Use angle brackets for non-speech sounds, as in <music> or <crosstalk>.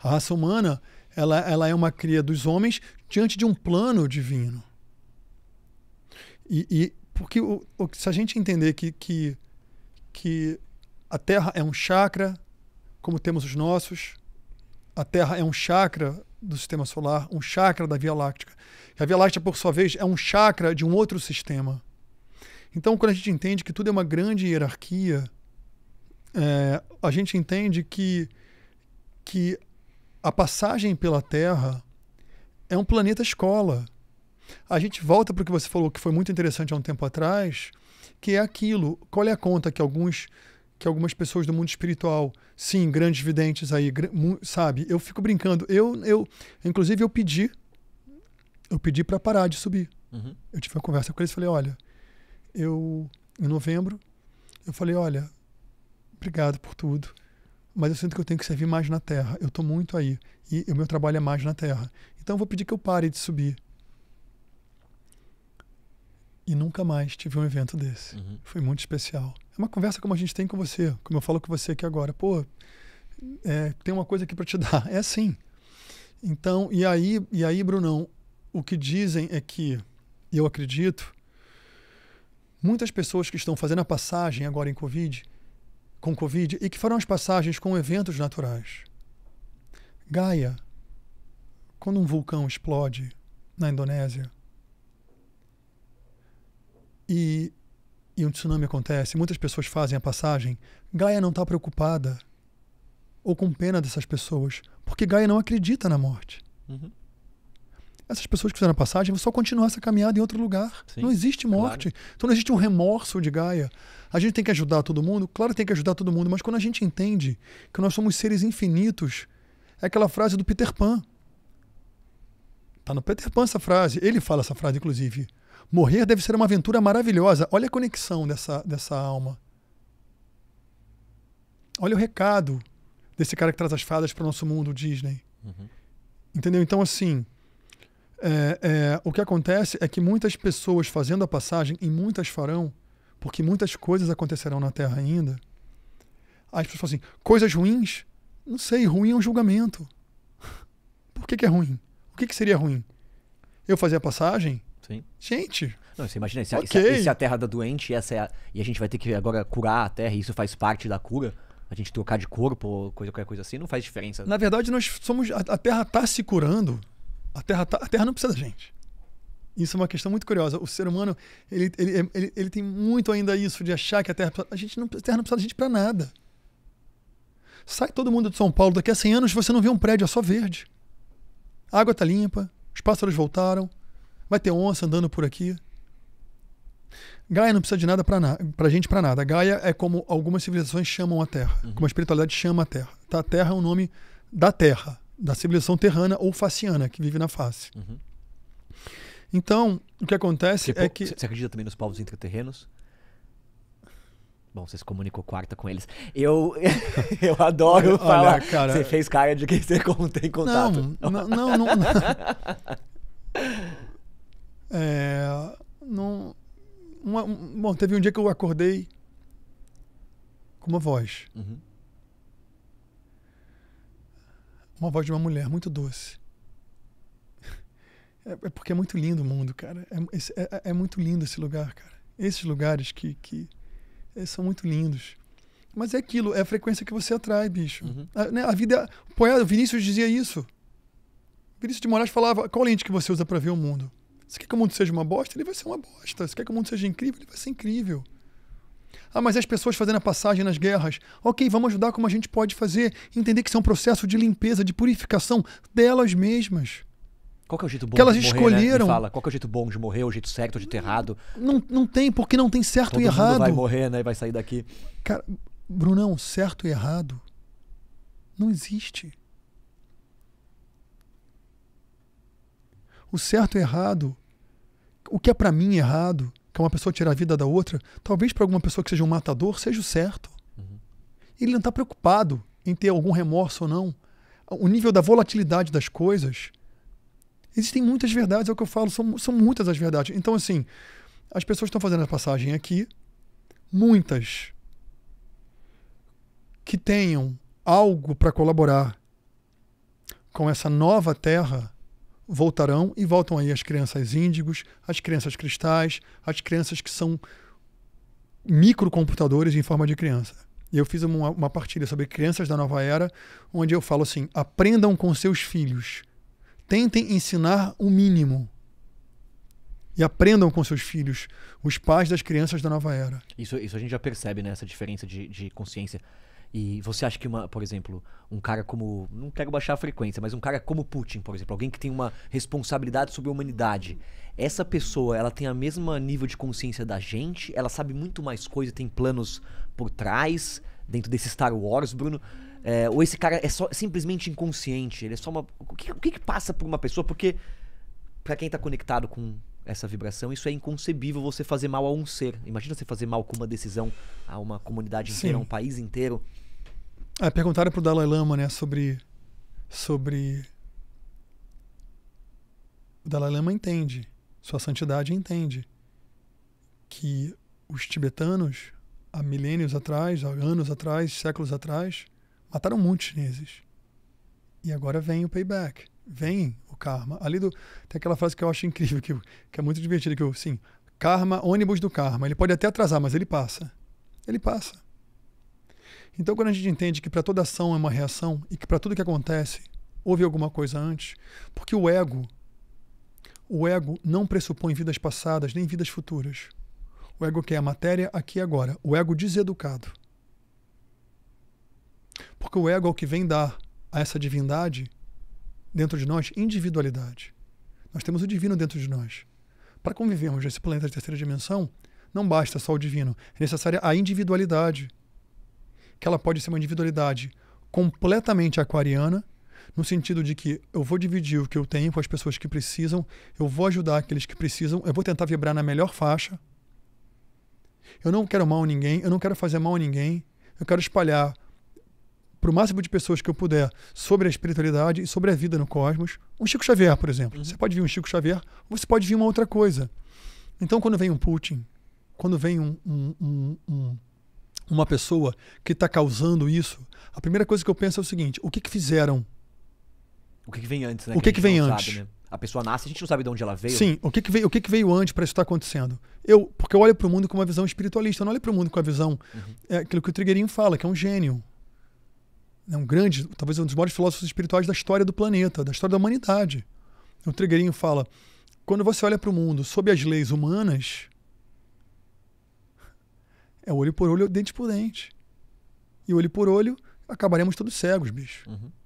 A raça humana ela, ela é uma cria dos homens diante de um plano divino. E, e porque o, o, se a gente entender que, que, que a Terra é um chakra, como temos os nossos, a Terra é um chakra do sistema solar, um chakra da Via Láctea. E a Via Láctea, por sua vez, é um chakra de um outro sistema. Então, quando a gente entende que tudo é uma grande hierarquia, é, a gente entende que, que a passagem pela Terra é um planeta escola. A gente volta para o que você falou, que foi muito interessante há um tempo atrás, que é aquilo. Qual é a conta que alguns que algumas pessoas do mundo espiritual, sim, grandes videntes aí, sabe? Eu fico brincando. Eu, eu, inclusive, eu pedi, eu pedi para parar de subir. Uhum. Eu tive uma conversa com eles, falei, olha, eu em novembro, eu falei, olha, obrigado por tudo mas eu sinto que eu tenho que servir mais na terra. Eu estou muito aí. E o meu trabalho é mais na terra. Então eu vou pedir que eu pare de subir. E nunca mais tive um evento desse. Uhum. Foi muito especial. É uma conversa como a gente tem com você, como eu falo com você aqui agora. Pô, é, tem uma coisa aqui para te <laughs> dar. É assim. Então, e aí, e aí, Brunão, o que dizem é que, eu acredito, muitas pessoas que estão fazendo a passagem agora em Covid com Covid e que farão as passagens com eventos naturais. Gaia, quando um vulcão explode na Indonésia e, e um tsunami acontece, muitas pessoas fazem a passagem, Gaia não está preocupada ou com pena dessas pessoas, porque Gaia não acredita na morte. Uhum essas pessoas que fizeram a passagem vão só continuar essa caminhada em outro lugar. Sim, não existe morte. Claro. Então não existe um remorso de Gaia. A gente tem que ajudar todo mundo? Claro que tem que ajudar todo mundo, mas quando a gente entende que nós somos seres infinitos, é aquela frase do Peter Pan. Tá no Peter Pan essa frase. Ele fala essa frase, inclusive. Morrer deve ser uma aventura maravilhosa. Olha a conexão dessa, dessa alma. Olha o recado desse cara que traz as fadas para o nosso mundo Disney. Uhum. Entendeu? Então, assim, é, é, o que acontece é que muitas pessoas fazendo a passagem, e muitas farão, porque muitas coisas acontecerão na Terra ainda. As pessoas falam assim: coisas ruins? Não sei, ruim é um julgamento. <laughs> Por que, que é ruim? O que, que seria ruim? Eu fazer a passagem? Sim. Gente. Não, você imagina, se, okay. se, a, se a Terra da doente essa é a, e a gente vai ter que agora curar a Terra, e isso faz parte da cura a gente trocar de corpo ou coisa, qualquer coisa assim, não faz diferença. Na verdade, nós somos. A, a Terra está se curando. A Terra, tá, a terra não precisa da gente. Isso é uma questão muito curiosa. O ser humano ele, ele, ele, ele tem muito ainda isso de achar que a Terra, a gente não, a terra não precisa da gente para nada. Sai todo mundo de São Paulo, daqui a 100 anos você não vê um prédio, é só verde. A água tá limpa, os pássaros voltaram, vai ter onça andando por aqui. Gaia não precisa de nada para na, pra gente para nada. Gaia é como algumas civilizações chamam a Terra, uhum. como a espiritualidade chama a Terra. Tá? A Terra é o nome da Terra da civilização terrana ou faciana, que vive na face. Uhum. Então, o que acontece tipo, é que. Você acredita também nos povos intraterrenos? Bom, você se comunicou quarta com eles. Eu, <laughs> eu adoro olha, falar. Olha, cara, você fez cara de quem você <laughs> tem contato. Não, não, não. não, não. <laughs> é, não uma, um, bom, teve um dia que eu acordei com uma voz. Uhum. uma voz de uma mulher muito doce. É, é porque é muito lindo o mundo, cara. É, é, é, muito lindo esse lugar, cara. Esses lugares que, que é, são muito lindos. Mas é aquilo, é a frequência que você atrai, bicho. Uhum. A, né, a, vida. O poeta Vinícius dizia isso. Vinícius de Moraes falava: qual lente que você usa para ver o mundo? Você quer que o mundo seja uma bosta? Ele vai ser uma bosta. Você quer que o mundo seja incrível? Ele vai ser incrível. Ah, mas as pessoas fazendo a passagem nas guerras. Ok, vamos ajudar como a gente pode fazer. Entender que isso é um processo de limpeza, de purificação delas mesmas. Qual é o jeito bom que elas de morrer, né? escolheram? Né? fala, qual é o jeito bom de morrer, o jeito certo, o jeito errado? Não, não tem, porque não tem certo Todo e errado. Mundo vai morrer, né? E vai sair daqui. Cara, Brunão, certo e errado não existe. O certo e errado, o que é para mim errado, que uma pessoa tira a vida da outra, talvez para alguma pessoa que seja um matador seja o certo. Uhum. Ele não está preocupado em ter algum remorso ou não. O nível da volatilidade das coisas. Existem muitas verdades, é o que eu falo, são, são muitas as verdades. Então, assim, as pessoas estão fazendo a passagem aqui, muitas que tenham algo para colaborar com essa nova terra voltarão e voltam aí as crianças índigos, as crianças cristais, as crianças que são microcomputadores em forma de criança. Eu fiz uma, uma partilha sobre crianças da nova era, onde eu falo assim: aprendam com seus filhos, tentem ensinar o mínimo e aprendam com seus filhos, os pais das crianças da nova era. Isso, isso a gente já percebe, né? Essa diferença de, de consciência. E você acha que, uma, por exemplo, um cara como. Não quero baixar a frequência, mas um cara como Putin, por exemplo, alguém que tem uma responsabilidade sobre a humanidade, essa pessoa, ela tem a mesma nível de consciência da gente? Ela sabe muito mais coisa, tem planos por trás, dentro desse Star Wars, Bruno? É, ou esse cara é só é simplesmente inconsciente? Ele é só uma. O que, o que, que passa por uma pessoa? Porque, para quem tá conectado com essa vibração, isso é inconcebível você fazer mal a um ser. Imagina você fazer mal com uma decisão a uma comunidade inteira, a um país inteiro. Ah, perguntaram pro Dalai Lama, né, sobre sobre o Dalai Lama entende, sua santidade entende que os tibetanos há milênios atrás, há anos atrás, séculos atrás, mataram muitos chineses. E agora vem o payback vem o karma. Ali do, tem aquela frase que eu acho incrível, que, que é muito divertida, que eu, sim, karma, ônibus do karma. Ele pode até atrasar, mas ele passa. Ele passa. Então, quando a gente entende que para toda ação é uma reação e que para tudo que acontece houve alguma coisa antes, porque o ego, o ego não pressupõe vidas passadas nem vidas futuras. O ego quer a matéria aqui e agora. O ego deseducado. Porque o ego é o que vem dar a essa divindade dentro de nós individualidade. Nós temos o divino dentro de nós. Para convivermos nesse planeta de terceira dimensão, não basta só o divino, é necessária a individualidade. Que ela pode ser uma individualidade completamente aquariana, no sentido de que eu vou dividir o que eu tenho com as pessoas que precisam, eu vou ajudar aqueles que precisam, eu vou tentar vibrar na melhor faixa. Eu não quero mal a ninguém, eu não quero fazer mal a ninguém, eu quero espalhar para o máximo de pessoas que eu puder sobre a espiritualidade e sobre a vida no cosmos. Um Chico Xavier, por exemplo. Uhum. Você pode vir um Chico Xavier, você pode vir uma outra coisa. Então, quando vem um Putin, quando vem um, um, um, uma pessoa que está causando isso, a primeira coisa que eu penso é o seguinte: o que, que fizeram? O que, que vem antes, né? O que, que vem antes? Sabe, né? A pessoa nasce, a gente não sabe de onde ela veio. Sim, o que, que, veio, o que, que veio antes para isso estar tá acontecendo? Eu, porque eu olho para o mundo com uma visão espiritualista, eu não olho para o mundo com a visão, uhum. é, aquilo que o Trigueirinho fala, que é um gênio. É um grande, talvez um dos maiores filósofos espirituais da história do planeta, da história da humanidade. O Trigueirinho fala: quando você olha para o mundo sob as leis humanas, é olho por olho, dente por dente. E olho por olho, acabaremos todos cegos, bicho. Uhum.